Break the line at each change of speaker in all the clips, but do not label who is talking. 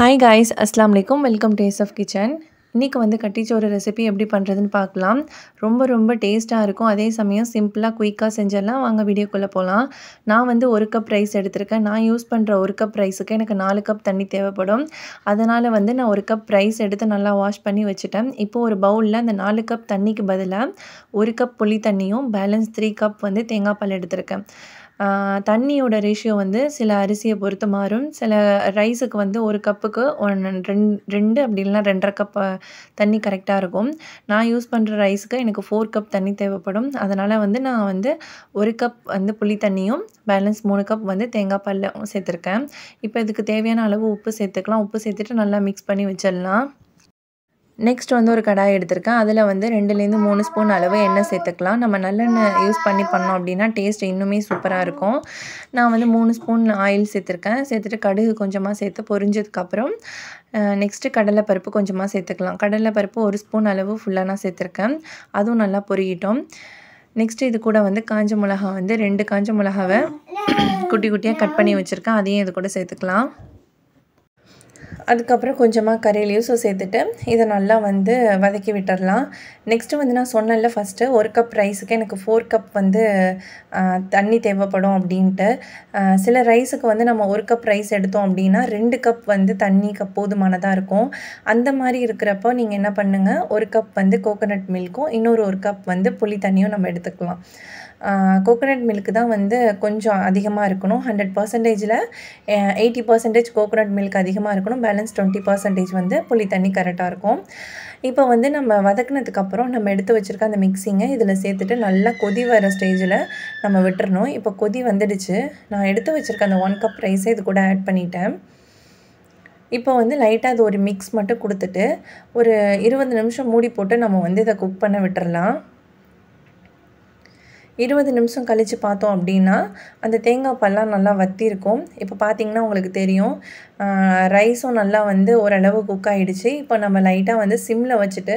hi guys அஸ்லாம் வலைக்கம் welcome days of kitchen இன்றைக்கி வந்து கட்டிச்சோறு ரெசிபி எப்படி பண்ணுறதுன்னு பார்க்கலாம் ரொம்ப ரொம்ப டேஸ்ட்டாக இருக்கும் அதே சமயம் சிம்பிளாக குயிக்காக செஞ்சிடலாம் வாங்க வீடியோக்குள்ளே போகலாம் நான் வந்து ஒரு கப் ரைஸ் எடுத்திருக்கேன் நான் யூஸ் பண்ணுற ஒரு கப் ரைஸுக்கு எனக்கு நாலு கப் தண்ணி தேவைப்படும் அதனால் வந்து நான் ஒரு கப் ரைஸ் எடுத்து நல்லா வாஷ் பண்ணி வச்சுட்டேன் இப்போ ஒரு பவுலில் அந்த நாலு கப் தண்ணிக்கு பதிலாக ஒரு கப் புளி தண்ணியும் பேலன்ஸ் த்ரீ கப் வந்து தேங்காய் பால் எடுத்திருக்கேன் தண்ணியோட ரேஷியோ வந்து சில அரிசியை பொறுத்து மாறும் சில ரைஸுக்கு வந்து ஒரு கப்புக்கு ஒன் ரெண்டு ரெண்டு அப்படி இல்லைன்னா ரெண்டரை கப் தண்ணி கரெக்டாக இருக்கும் நான் யூஸ் பண்ணுற ரைஸுக்கு எனக்கு ஃபோர் கப் தண்ணி தேவைப்படும் அதனால் வந்து நான் வந்து ஒரு கப் வந்து புளி தண்ணியும் பேலன்ஸ் மூணு கப் வந்து தேங்காய் பல்லும் சேர்த்துருக்கேன் இப்போ இதுக்கு தேவையான அளவு உப்பு சேர்த்துக்கலாம் உப்பு சேர்த்துட்டு நல்லா மிக்ஸ் பண்ணி வச்சிடலாம் நெக்ஸ்ட் வந்து ஒரு கடாய் எடுத்திருக்கேன் அதில் வந்து ரெண்டுலேருந்து மூணு ஸ்பூன் அளவு எண்ணெய் சேர்த்துக்கலாம் நம்ம நல்லெண்ணெய் யூஸ் பண்ணி பண்ணோம் அப்படின்னா டேஸ்ட் இன்னுமே சூப்பராக இருக்கும் நான் வந்து மூணு ஸ்பூன் ஆயில் சேர்த்துருக்கேன் சேர்த்துட்டு கடுகு கொஞ்சமாக சேர்த்து பொரிஞ்சதுக்கப்புறம் நெக்ஸ்ட்டு கடலைப்பருப்பு கொஞ்சமாக சேர்த்துக்கலாம் கடலைப்பருப்பு ஒரு ஸ்பூன் அளவு ஃபுல்லாக நான் சேர்த்துருக்கேன் அதுவும் நல்லா பொறியிட்டோம் நெக்ஸ்ட் இது கூட வந்து காஞ்ச மிளகா வந்து ரெண்டு காஞ்ச மிளகாவை குட்டி குட்டியாக கட் பண்ணி வச்சுருக்கேன் அதையும் இது கூட சேர்த்துக்கலாம் அதுக்கப்புறம் கொஞ்சமாக கரையிலையும் ஸோ சேர்த்துட்டு இதை நல்லா வந்து வதக்கி விட்டுடலாம் நெக்ஸ்ட்டு வந்து நான் சொன்னேன்ல ஃபஸ்ட்டு ஒரு கப் ரைஸுக்கு எனக்கு ஃபோர் கப் வந்து தண்ணி தேவைப்படும் அப்படின்ட்டு சில ரைஸுக்கு வந்து நம்ம ஒரு கப் ரைஸ் எடுத்தோம் அப்படின்னா ரெண்டு கப் வந்து தண்ணி கப் போதுமானதாக இருக்கும் அந்த மாதிரி இருக்கிறப்போ நீங்கள் என்ன பண்ணுங்கள் ஒரு கப் வந்து கோகோனட் மில்க்கும் இன்னொரு ஒரு கப் வந்து புளி தண்ணியும் நம்ம எடுத்துக்கலாம் கோகோனட் மில்க் தான் வந்து கொஞ்சம் அதிகமாக இருக்கணும் ஹண்ட்ரட் பர்சன்டேஜில் எயிட்டி பர்சன்டேஜ் கோகோனட் மில்க் அதிகமாக இருக்கணும் பேலன்ஸ் டுவெண்ட்டி பர்சன்டேஜ் வந்து புளி தண்ணி கரெக்டாக இருக்கும் இப்போ வந்து நம்ம வதக்குனதுக்கப்புறம் நம்ம எடுத்து வச்சுருக்க அந்த மிக்சிங்கை இதில் சேர்த்துட்டு நல்லா கொதி வர ஸ்டேஜில் நம்ம விட்டுறணும் இப்போ கொதி வந்துடுச்சு நான் எடுத்து வச்சுருக்க அந்த ஒன் கப் ரைஸை இது கூட ஆட் பண்ணிட்டேன் இப்போ வந்து லைட்டாக அது ஒரு மிக்ஸ் மட்டும் கொடுத்துட்டு ஒரு இருபது நிமிஷம் மூடி போட்டு நம்ம வந்து இதை குக் பண்ண விட்டுறலாம் இருபது நிமிஷம் கழித்து பார்த்தோம் அப்படின்னா அந்த தேங்காய் பல்லாம் நல்லா வத்திருக்கும் இப்போ பார்த்தீங்கன்னா உங்களுக்கு தெரியும் ரைஸும் நல்லா வந்து ஓரளவு குக் ஆகிடுச்சு இப்போ நம்ம லைட்டாக வந்து சிம்மில் வச்சுட்டு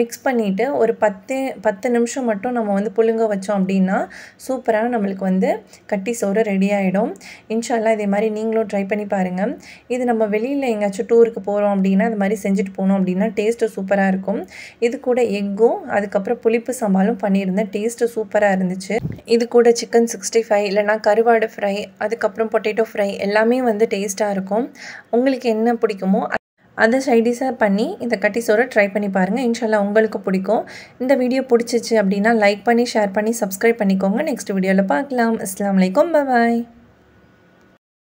மிக்ஸ் பண்ணிவிட்டு ஒரு பத்து பத்து நிமிஷம் மட்டும் நம்ம வந்து புழுங்க வச்சோம் அப்படின்னா சூப்பராக நம்மளுக்கு வந்து கட்டி சோறு ரெடி ஆகிடும் இன்ஷால்லாம் இதே மாதிரி நீங்களும் ட்ரை பண்ணி பாருங்கள் இது நம்ம வெளியில் எங்கேயாச்சும் டூருக்கு போகிறோம் அப்படின்னா இது மாதிரி செஞ்சுட்டு போனோம் அப்படின்னா டேஸ்ட்டு சூப்பராக இருக்கும் இது கூட எக்கும் அதுக்கப்புறம் புளிப்பு சம்பாலும் பண்ணியிருந்தேன் டேஸ்ட்டு சூப்பராக இருந்துச்சு இருந்துச்சு இது கூட சிக்கன் சிக்ஸ்டி ஃபைவ் இல்லைனா கருவாடு ஃப்ரை அதுக்கப்புறம் பொட்டேட்டோ ஃப்ரை எல்லாமே வந்து டேஸ்ட்டாக இருக்கும் உங்களுக்கு என்ன பிடிக்குமோ அதை சைடிஸாக பண்ணி இந்த கட்டி சோறு ட்ரை பண்ணி பாருங்கள் இன்ஷால்லா உங்களுக்கு பிடிக்கும் இந்த வீடியோ பிடிச்சிச்சு அப்படின்னா லைக் பண்ணி ஷேர் பண்ணி சப்ஸ்கிரைப் பண்ணிக்கோங்க நெக்ஸ்ட் வீடியோவில் பார்க்கலாம் அஸ்லாம் வலைக்கம் பாய்